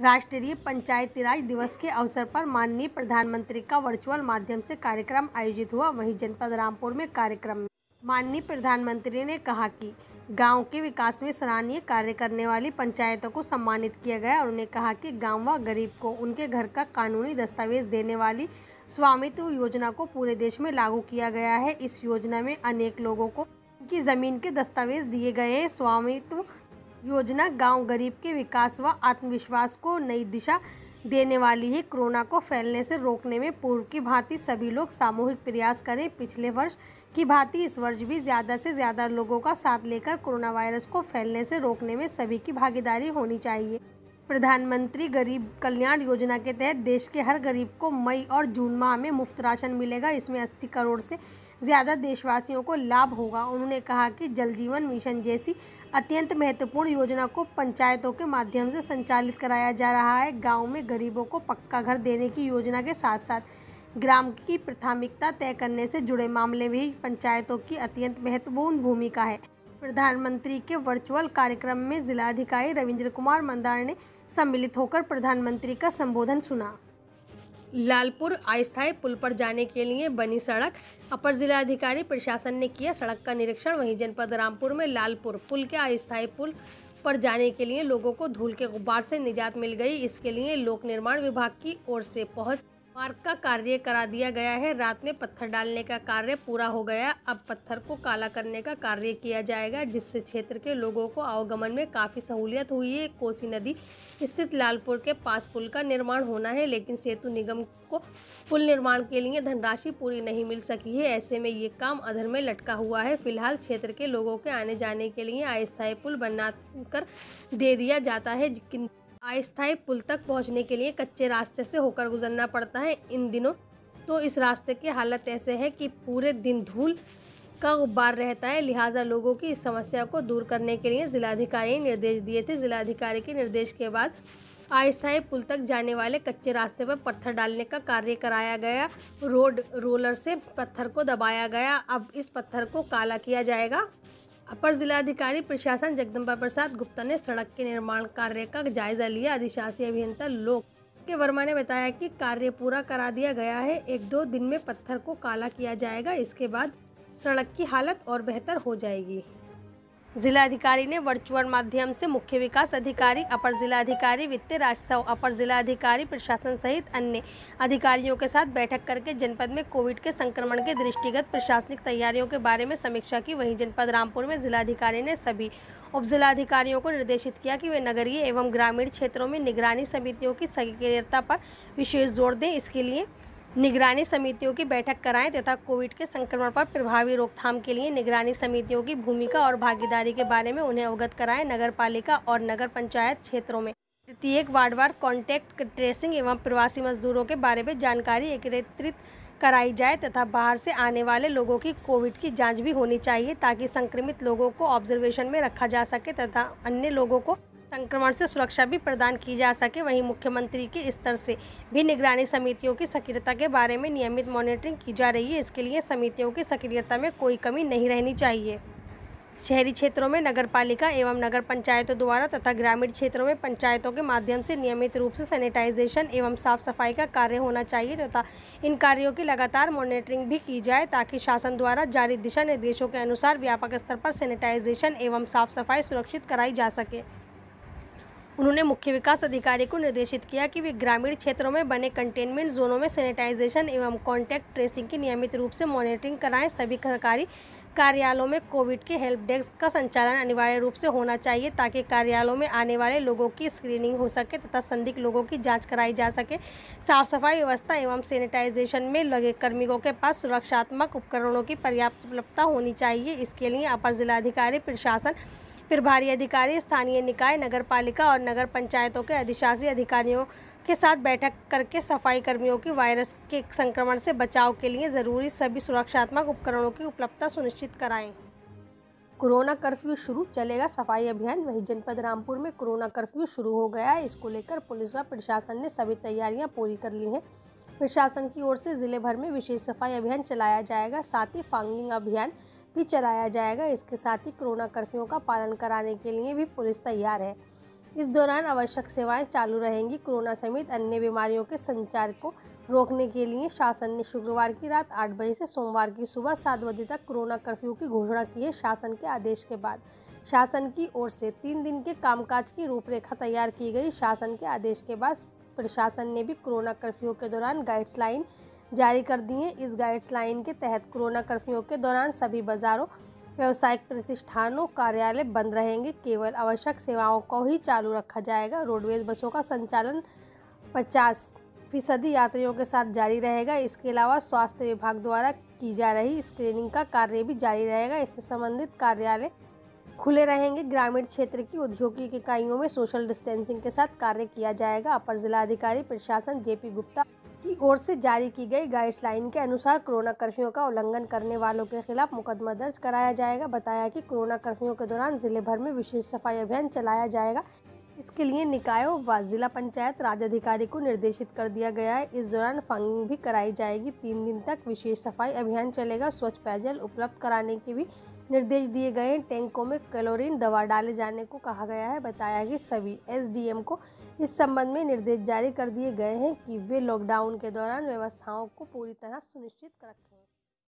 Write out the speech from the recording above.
राष्ट्रीय पंचायती राज दिवस के अवसर पर माननीय प्रधानमंत्री का वर्चुअल माध्यम से कार्यक्रम आयोजित हुआ वहीं जनपद रामपुर में कार्यक्रम में माननीय प्रधानमंत्री ने कहा कि गांव के विकास में सराहनीय कार्य करने वाली पंचायतों को सम्मानित किया गया और उन्हें कहा कि गाँव व गरीब को उनके घर का कानूनी दस्तावेज देने वाली स्वामित्व योजना को पूरे देश में लागू किया गया है इस योजना में अनेक लोगों को उनकी ज़मीन के दस्तावेज दिए गए हैं स्वामित्व योजना गांव गरीब के विकास व आत्मविश्वास को नई दिशा देने वाली है कोरोना को फैलने से रोकने में पूर्व की भांति सभी लोग सामूहिक प्रयास करें पिछले वर्ष की भांति इस वर्ष भी ज़्यादा से ज़्यादा लोगों का साथ लेकर कोरोना वायरस को फैलने से रोकने में सभी की भागीदारी होनी चाहिए प्रधानमंत्री गरीब कल्याण योजना के तहत देश के हर गरीब को मई और जून माह में मुफ्त राशन मिलेगा इसमें 80 करोड़ से ज़्यादा देशवासियों को लाभ होगा उन्होंने कहा कि जल जीवन मिशन जैसी अत्यंत महत्वपूर्ण योजना को पंचायतों के माध्यम से संचालित कराया जा रहा है गाँव में गरीबों को पक्का घर देने की योजना के साथ साथ ग्राम की प्राथमिकता तय करने से जुड़े मामले भी पंचायतों की अत्यंत महत्वपूर्ण भूमिका है प्रधानमंत्री के वर्चुअल कार्यक्रम में जिलाधिकारी रविंद्र कुमार मंदार ने सम्मिलित होकर प्रधानमंत्री का संबोधन सुना लालपुर अस्थायी पुल पर जाने के लिए बनी सड़क अपर जिलाधिकारी प्रशासन ने किया सड़क का निरीक्षण वहीं जनपद रामपुर में लालपुर पुल के अस्थायी पुल पर जाने के लिए लोगों को धूल के गुब्बार से निजात मिल गई इसके लिए लोक निर्माण विभाग की ओर से पहुंच मार्ग का कार्य करा दिया गया है रात में पत्थर डालने का कार्य पूरा हो गया अब पत्थर को काला करने का कार्य किया जाएगा जिससे क्षेत्र के लोगों को आवागमन में काफ़ी सहूलियत हुई है कोसी नदी स्थित लालपुर के पास पुल का निर्माण होना है लेकिन सेतु निगम को पुल निर्माण के लिए धनराशि पूरी नहीं मिल सकी है ऐसे में ये काम अधर में लटका हुआ है फिलहाल क्षेत्र के लोगों के आने जाने के लिए अस्थायी पुल कर दे दिया जाता है अस्थायी पुल तक पहुंचने के लिए कच्चे रास्ते से होकर गुजरना पड़ता है इन दिनों तो इस रास्ते की हालत ऐसे है कि पूरे दिन धूल का गुब्बार रहता है लिहाजा लोगों की इस समस्या को दूर करने के लिए जिलाधिकारी निर्देश दिए थे जिलाधिकारी के निर्देश के बाद आस्थाई पुल तक जाने वाले कच्चे रास्ते पर पत्थर डालने का कार्य कराया गया रोड रोलर से पत्थर को दबाया गया अब इस पत्थर को काला किया जाएगा अपर जिलाधिकारी प्रशासन जगदम्बा प्रसाद गुप्ता ने सड़क के निर्माण कार्य का जायजा लिया अधिशासी अभियंता लोक के वर्मा ने बताया कि कार्य पूरा करा दिया गया है एक दो दिन में पत्थर को काला किया जाएगा इसके बाद सड़क की हालत और बेहतर हो जाएगी जिलाधिकारी ने वर्चुअल माध्यम से मुख्य विकास अधिकारी अपर जिलाधिकारी वित्तीय राजस्व अपर जिलाधिकारी प्रशासन सहित अन्य अधिकारियों के साथ बैठक करके जनपद में कोविड के संक्रमण के दृष्टिगत प्रशासनिक तैयारियों के बारे में समीक्षा की वहीं जनपद रामपुर में जिलाधिकारी ने सभी उप जिलाधिकारियों को निर्देशित किया कि वे नगरीय एवं ग्रामीण क्षेत्रों में निगरानी समितियों की सक्रियता पर विशेष जोर दें इसके लिए निगरानी समितियों की बैठक कराएं तथा कोविड के संक्रमण पर प्रभावी रोकथाम के लिए निगरानी समितियों की भूमिका और भागीदारी के बारे में उन्हें अवगत कराएं नगर पालिका और नगर पंचायत क्षेत्रों में प्रत्येक वार्ड कॉन्टैक्ट ट्रेसिंग एवं प्रवासी मजदूरों के बारे में जानकारी एकत्रित कराई जाए तथा बाहर से आने वाले लोगों की कोविड की जाँच भी होनी चाहिए ताकि संक्रमित लोगों को ऑब्जर्वेशन में रखा जा सके तथा अन्य लोगों को संक्रमण से सुरक्षा भी प्रदान की जा सके वहीं मुख्यमंत्री के स्तर से भी निगरानी समितियों की सक्रियता के बारे में नियमित मॉनिटरिंग की जा रही है इसके लिए समितियों की सक्रियता में कोई कमी नहीं रहनी चाहिए शहरी क्षेत्रों में नगर पालिका एवं नगर पंचायतों द्वारा तथा ग्रामीण क्षेत्रों में पंचायतों के माध्यम से नियमित रूप से सैनिटाइजेशन एवं साफ सफाई का कार्य होना चाहिए तथा इन कार्यों की लगातार मॉनिटरिंग भी की जाए ताकि शासन द्वारा जारी दिशा निर्देशों के अनुसार व्यापक स्तर पर सैनिटाइजेशन एवं साफ सफाई सुरक्षित कराई जा सके उन्होंने मुख्य विकास अधिकारी को निर्देशित किया कि वे ग्रामीण क्षेत्रों में बने कंटेनमेंट जोनों में सैनिटाइजेशन एवं कॉन्टैक्ट ट्रेसिंग की नियमित रूप से मॉनिटरिंग कराएं सभी सरकारी कार्यालयों में कोविड के हेल्प डेस्क का संचालन अनिवार्य रूप से होना चाहिए ताकि कार्यालयों में आने वाले लोगों की स्क्रीनिंग हो सके तथा संदिग्ध लोगों की जांच कराई जा सके साफ सफाई व्यवस्था एवं सैनिटाइजेशन में लगे कर्मियों के पास सुरक्षात्मक उपकरणों की पर्याप्त उपलब्धता होनी चाहिए इसके लिए अपर जिलाधिकारी प्रशासन प्रभारी अधिकारी स्थानीय निकाय नगर पालिका और नगर पंचायतों के अधिशासी अधिकारियों के साथ बैठक करके सफाई कर्मियों की वायरस के संक्रमण से बचाव के लिए जरूरी सभी सुरक्षात्मक उपकरणों की उपलब्धता सुनिश्चित कराएं कोरोना कर्फ्यू शुरू चलेगा सफाई अभियान वही जनपद रामपुर में कोरोना कर्फ्यू शुरू हो गया है इसको लेकर पुलिस व प्रशासन ने सभी तैयारियां पूरी कर ली हैं प्रशासन की ओर से जिले भर में विशेष सफाई अभियान चलाया जाएगा साथ ही फांगिंग अभियान भी चलाया जाएगा इसके साथ ही कोरोना कर्फ्यू का पालन कराने के लिए भी पुलिस तैयार है इस दौरान आवश्यक सेवाएं चालू रहेंगी कोरोना समेत अन्य बीमारियों के संचार को रोकने के लिए शासन ने शुक्रवार की रात आठ बजे से सोमवार की सुबह सात बजे तक कोरोना कर्फ्यू की घोषणा की है शासन के आदेश के बाद शासन की ओर से तीन दिन के कामकाज की रूपरेखा तैयार की गई शासन के आदेश के बाद प्रशासन ने भी कोरोना कर्फ्यू के दौरान गाइडलाइन जारी कर दी हैं इस गाइडलाइन के तहत कोरोना कर्फ्यू के दौरान सभी बाज़ारों व्यावसायिक प्रतिष्ठानों कार्यालय बंद रहेंगे केवल आवश्यक सेवाओं को ही चालू रखा जाएगा रोडवेज बसों का संचालन पचास फीसदी यात्रियों के साथ जारी रहेगा इसके अलावा स्वास्थ्य विभाग द्वारा की जा रही स्क्रीनिंग का कार्य भी जारी रहेगा इससे संबंधित कार्यालय खुले रहेंगे ग्रामीण क्षेत्र की औद्योगिक इकाइयों में सोशल डिस्टेंसिंग के साथ कार्य किया जाएगा अपर जिलाधिकारी प्रशासन जेपी गुप्ता की ओर से जारी की गई गाइडलाइन के अनुसार कोरोना कर्फ्यू का उल्लंघन करने वालों के खिलाफ मुकदमा दर्ज कराया जाएगा बताया कि कोरोना कर्फ्यू के दौरान जिले भर में विशेष सफाई अभियान चलाया जाएगा इसके लिए निकायों व जिला पंचायत अधिकारी को निर्देशित कर दिया गया है इस दौरान फंगिंग भी कराई जाएगी तीन दिन तक विशेष सफाई अभियान चलेगा स्वच्छ पेयजल उपलब्ध कराने के भी निर्देश दिए गए हैं टैंकों में क्लोरीन दवा डाले जाने को कहा गया है बताया कि सभी एसडीएम को इस संबंध में निर्देश जारी कर दिए गए हैं कि वे लॉकडाउन के दौरान व्यवस्थाओं को पूरी तरह सुनिश्चित रखें